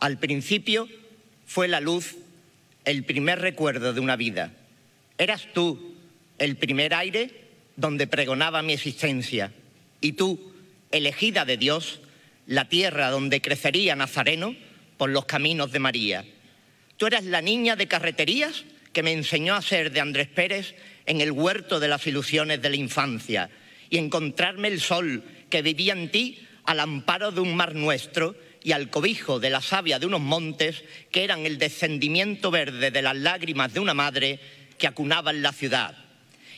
Al principio fue la luz el primer recuerdo de una vida. Eras tú el primer aire donde pregonaba mi existencia y tú, elegida de Dios, la tierra donde crecería Nazareno por los caminos de María. Tú eras la niña de carreterías que me enseñó a ser de Andrés Pérez en el huerto de las ilusiones de la infancia y encontrarme el sol que vivía en ti al amparo de un mar nuestro y al cobijo de la savia de unos montes que eran el descendimiento verde de las lágrimas de una madre que acunaban la ciudad.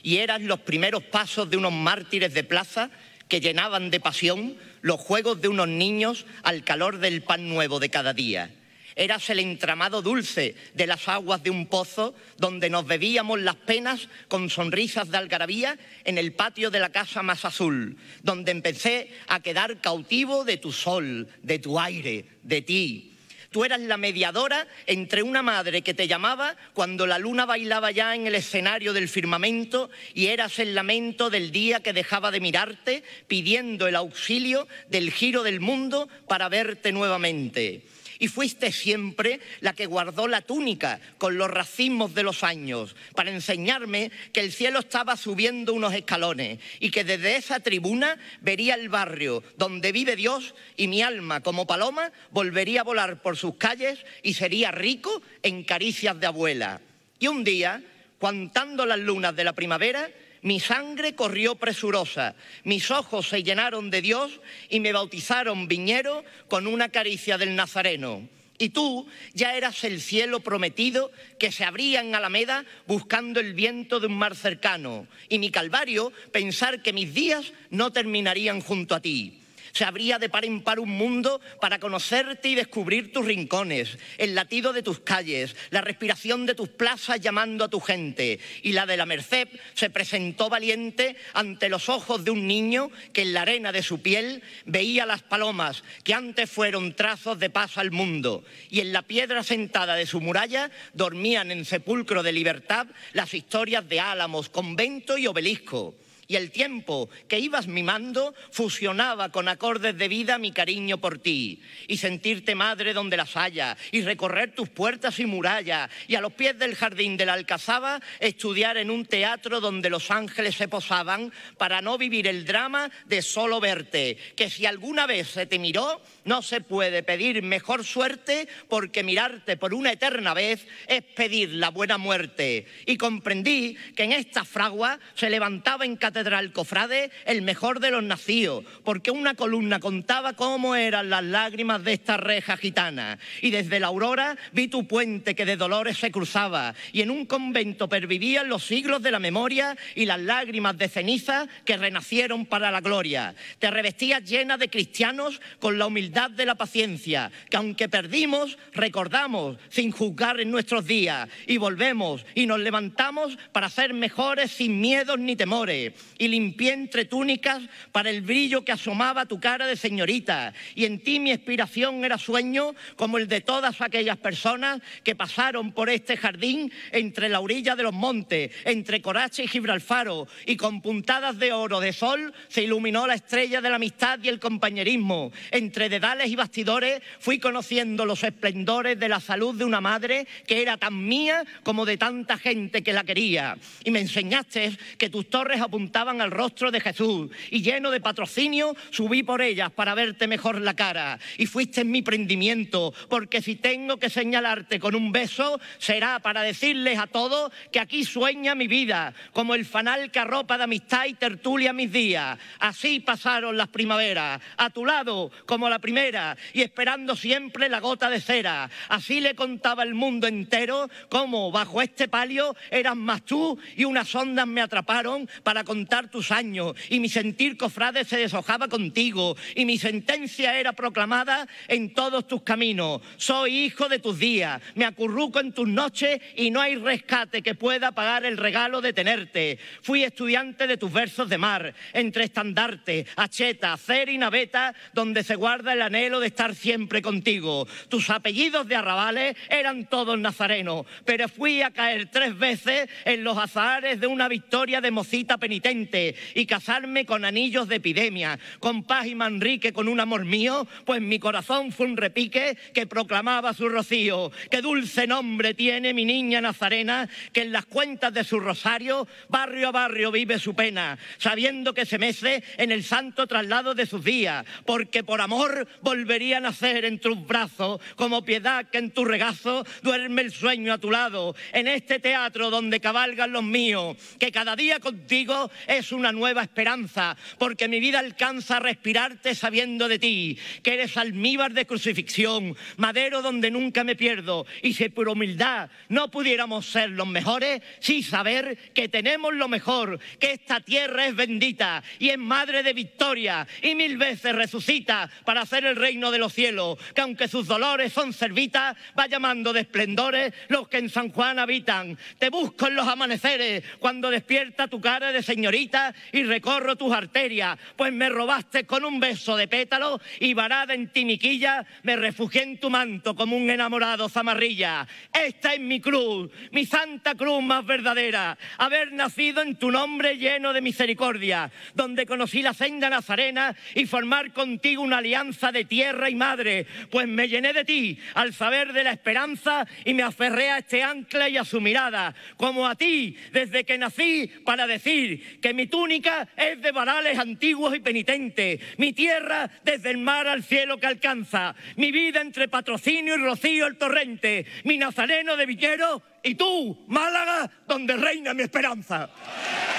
Y eran los primeros pasos de unos mártires de plaza que llenaban de pasión los juegos de unos niños al calor del pan nuevo de cada día Eras el entramado dulce de las aguas de un pozo donde nos bebíamos las penas con sonrisas de algarabía en el patio de la casa más azul, donde empecé a quedar cautivo de tu sol, de tu aire, de ti. Tú eras la mediadora entre una madre que te llamaba cuando la luna bailaba ya en el escenario del firmamento y eras el lamento del día que dejaba de mirarte pidiendo el auxilio del giro del mundo para verte nuevamente y fuiste siempre la que guardó la túnica con los racimos de los años, para enseñarme que el cielo estaba subiendo unos escalones y que desde esa tribuna vería el barrio donde vive Dios y mi alma como paloma volvería a volar por sus calles y sería rico en caricias de abuela. Y un día, cuantando las lunas de la primavera, mi sangre corrió presurosa, mis ojos se llenaron de Dios y me bautizaron viñero con una caricia del Nazareno. Y tú ya eras el cielo prometido que se abría en Alameda buscando el viento de un mar cercano. Y mi calvario pensar que mis días no terminarían junto a ti. Se abría de par en par un mundo para conocerte y descubrir tus rincones, el latido de tus calles, la respiración de tus plazas llamando a tu gente. Y la de la Merced se presentó valiente ante los ojos de un niño que en la arena de su piel veía las palomas que antes fueron trazos de paz al mundo. Y en la piedra sentada de su muralla dormían en sepulcro de libertad las historias de álamos, convento y obelisco y el tiempo que ibas mimando fusionaba con acordes de vida mi cariño por ti y sentirte madre donde las haya y recorrer tus puertas y murallas y a los pies del jardín de la Alcazaba estudiar en un teatro donde los ángeles se posaban para no vivir el drama de solo verte, que si alguna vez se te miró no se puede pedir mejor suerte porque mirarte por una eterna vez es pedir la buena muerte y comprendí que en esta fragua se levantaba en catedral catedral cofrade el mejor de los nacidos, porque una columna contaba cómo eran las lágrimas de esta reja gitana. Y desde la aurora vi tu puente que de dolores se cruzaba, y en un convento pervivían los siglos de la memoria y las lágrimas de ceniza que renacieron para la gloria. Te revestías llena de cristianos con la humildad de la paciencia, que aunque perdimos, recordamos sin juzgar en nuestros días, y volvemos y nos levantamos para ser mejores sin miedos ni temores y limpié entre túnicas para el brillo que asomaba tu cara de señorita. Y en ti mi inspiración era sueño como el de todas aquellas personas que pasaron por este jardín entre la orilla de los montes, entre Corache y Gibraltar, y con puntadas de oro de sol se iluminó la estrella de la amistad y el compañerismo. Entre dedales y bastidores fui conociendo los esplendores de la salud de una madre que era tan mía como de tanta gente que la quería. Y me enseñaste que tus torres apuntaban al rostro de Jesús y lleno de patrocinio subí por ellas para verte mejor la cara y fuiste en mi prendimiento porque si tengo que señalarte con un beso será para decirles a todos que aquí sueña mi vida como el fanal que arropa de amistad y tertulia mis días. Así pasaron las primaveras, a tu lado como la primera y esperando siempre la gota de cera. Así le contaba el mundo entero como bajo este palio eras más tú y unas ondas me atraparon para contar tus años y mi sentir cofrade se deshojaba contigo y mi sentencia era proclamada en todos tus caminos. Soy hijo de tus días, me acurruco en tus noches y no hay rescate que pueda pagar el regalo de tenerte. Fui estudiante de tus versos de mar, entre estandarte, acheta, cer y naveta, donde se guarda el anhelo de estar siempre contigo. Tus apellidos de arrabales eran todos nazarenos, pero fui a caer tres veces en los azares de una victoria de mocita penitente y casarme con anillos de epidemia, con paz y manrique con un amor mío, pues mi corazón fue un repique que proclamaba su rocío. Qué dulce nombre tiene mi niña nazarena, que en las cuentas de su rosario, barrio a barrio vive su pena, sabiendo que se mece en el santo traslado de sus días, porque por amor volvería a nacer en tus brazos, como piedad que en tu regazo duerme el sueño a tu lado, en este teatro donde cabalgan los míos, que cada día contigo es una nueva esperanza, porque mi vida alcanza a respirarte sabiendo de ti, que eres almíbar de crucifixión, madero donde nunca me pierdo, y si por humildad no pudiéramos ser los mejores, sin saber que tenemos lo mejor, que esta tierra es bendita y es madre de victoria, y mil veces resucita para hacer el reino de los cielos, que aunque sus dolores son servitas, va llamando de esplendores los que en San Juan habitan. Te busco en los amaneceres cuando despierta tu cara de señor y recorro tus arterias, pues me robaste con un beso de pétalo y varada en timiquilla me refugié en tu manto como un enamorado zamarrilla. Esta es mi cruz, mi santa cruz más verdadera, haber nacido en tu nombre lleno de misericordia, donde conocí la senda nazarena y formar contigo una alianza de tierra y madre, pues me llené de ti al saber de la esperanza y me aferré a este ancla y a su mirada, como a ti desde que nací para decir que mi túnica es de varales antiguos y penitentes, mi tierra desde el mar al cielo que alcanza, mi vida entre patrocinio y rocío el torrente, mi nazareno de villero y tú, Málaga, donde reina mi esperanza.